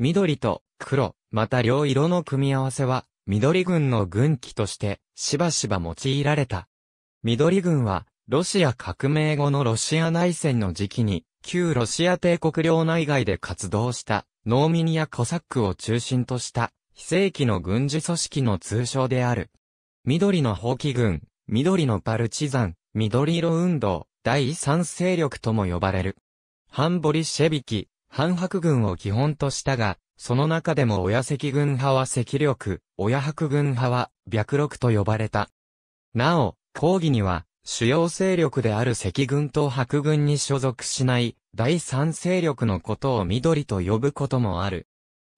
緑と黒、また両色の組み合わせは、緑軍の軍旗として、しばしば用いられた。緑軍は、ロシア革命後のロシア内戦の時期に、旧ロシア帝国領内外で活動した、農民やコサックを中心とした、非正規の軍事組織の通称である。緑の放棄軍、緑のパルチザン、緑色運動、第三勢力とも呼ばれる。ハンボリシェビキ、反白軍を基本としたが、その中でも親赤軍派は赤力、親白軍派は白力と呼ばれた。なお、抗議には、主要勢力である赤軍と白軍に所属しない第三勢力のことを緑と呼ぶこともある。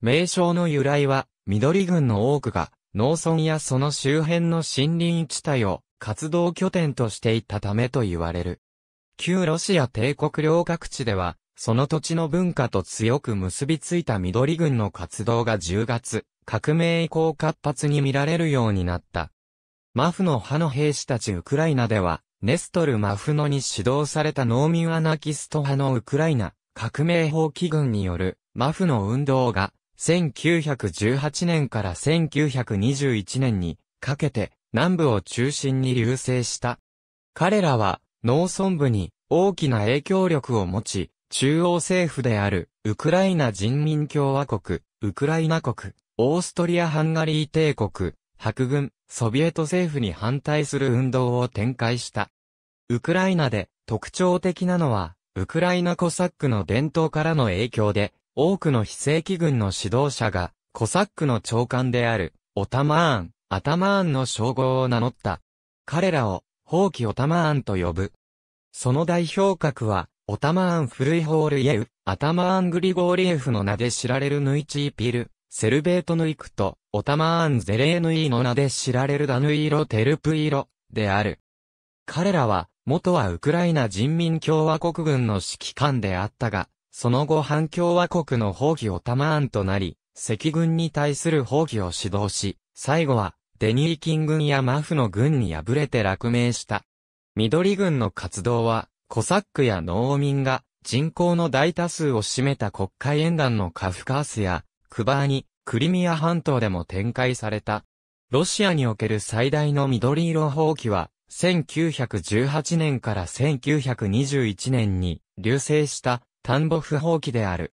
名称の由来は、緑軍の多くが、農村やその周辺の森林地帯を活動拠点としていたためと言われる。旧ロシア帝国領各地では、その土地の文化と強く結びついた緑軍の活動が10月、革命以降活発に見られるようになった。マフの派の兵士たちウクライナでは、ネストル・マフノに指導された農民アナキスト派のウクライナ革命法規軍によるマフの運動が1918年から1921年にかけて南部を中心に流星した。彼らは農村部に大きな影響力を持ち、中央政府である、ウクライナ人民共和国、ウクライナ国、オーストリア・ハンガリー帝国、白軍、ソビエト政府に反対する運動を展開した。ウクライナで特徴的なのは、ウクライナコサックの伝統からの影響で、多くの非正規軍の指導者が、コサックの長官である、オタマーン、アタマーンの称号を名乗った。彼らを、放棄オタマーンと呼ぶ。その代表格は、オタマーン・フルイホール・イェウ、アタマーン・グリゴーリエフの名で知られるヌイチーピル、セルベートヌイクと、オタマーン・ゼレーヌイの名で知られるダヌイロ・テルプイロ、である。彼らは、元はウクライナ人民共和国軍の指揮官であったが、その後反共和国の放棄オタマーンとなり、赤軍に対する放棄を指導し、最後は、デニーキン軍やマフの軍に敗れて落命した。緑軍の活動は、コサックや農民が人口の大多数を占めた国会演岸のカフカースやクバーニ、クリミア半島でも展開された。ロシアにおける最大の緑色放棄は、1918年から1921年に流星した田ンボ不放棄である。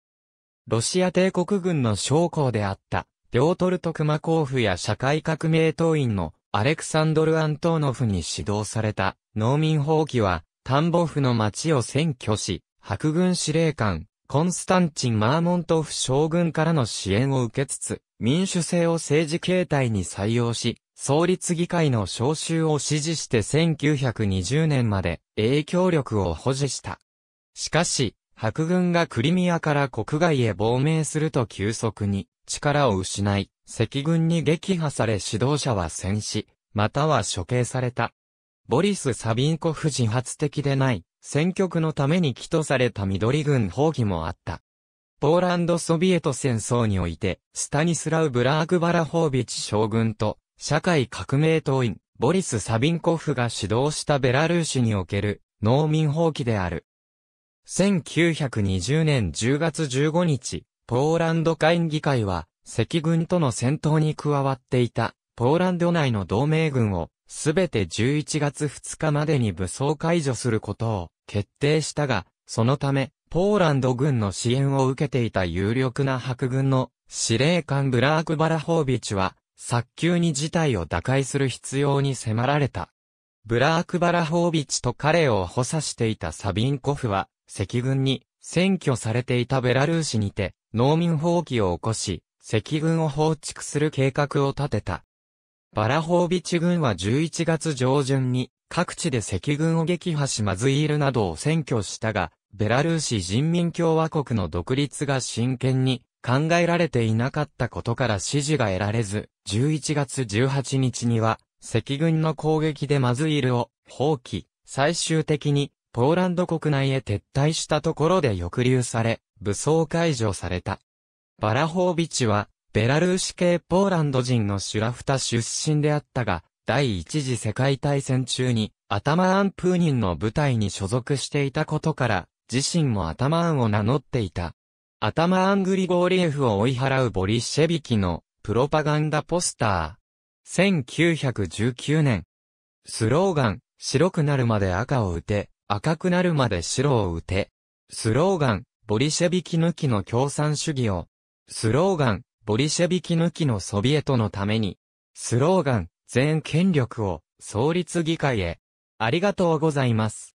ロシア帝国軍の将校であった、ピョートルトクマコーフや社会革命党員のアレクサンドル・アントーノフに指導された農民放棄は、ン母府の町を占拠し、白軍司令官、コンスタンチン・マーモントフ将軍からの支援を受けつつ、民主制を政治形態に採用し、創立議会の召集を支持して1920年まで影響力を保持した。しかし、白軍がクリミアから国外へ亡命すると急速に力を失い、赤軍に撃破され指導者は戦死、または処刑された。ボリス・サビンコフ自発的でない、選挙区のために起訴された緑軍放棄もあった。ポーランドソビエト戦争において、スタニスラウ・ブラーグバラホービチ将軍と、社会革命党員、ボリス・サビンコフが指導したベラルーシにおける、農民放棄である。1920年10月15日、ポーランド会議会は、赤軍との戦闘に加わっていた、ポーランド内の同盟軍を、すべて11月2日までに武装解除することを決定したが、そのため、ポーランド軍の支援を受けていた有力な白軍の司令官ブラークバラホービチは、早急に事態を打開する必要に迫られた。ブラークバラホービチと彼を補佐していたサビンコフは、赤軍に占拠されていたベラルーシにて農民放棄を起こし、赤軍を放逐する計画を立てた。バラホービチ軍は11月上旬に各地で赤軍を撃破しマズイールなどを占拠したが、ベラルーシ人民共和国の独立が真剣に考えられていなかったことから支持が得られず、11月18日には赤軍の攻撃でマズイールを放棄、最終的にポーランド国内へ撤退したところで抑留され、武装解除された。バラホービチはベラルーシ系ポーランド人のシュラフタ出身であったが、第一次世界大戦中に、アタマアン・プーニンの部隊に所属していたことから、自身もアタマアンを名乗っていた。アタマアン・グリゴーリエフを追い払うボリシェビキの、プロパガンダポスター。1919年。スローガン、白くなるまで赤を打て、赤くなるまで白を打て。スローガン、ボリシェビキ抜きの共産主義を。スローガン、ボリシェビキ抜きのソビエトのために、スローガン、全権力を、創立議会へ。ありがとうございます。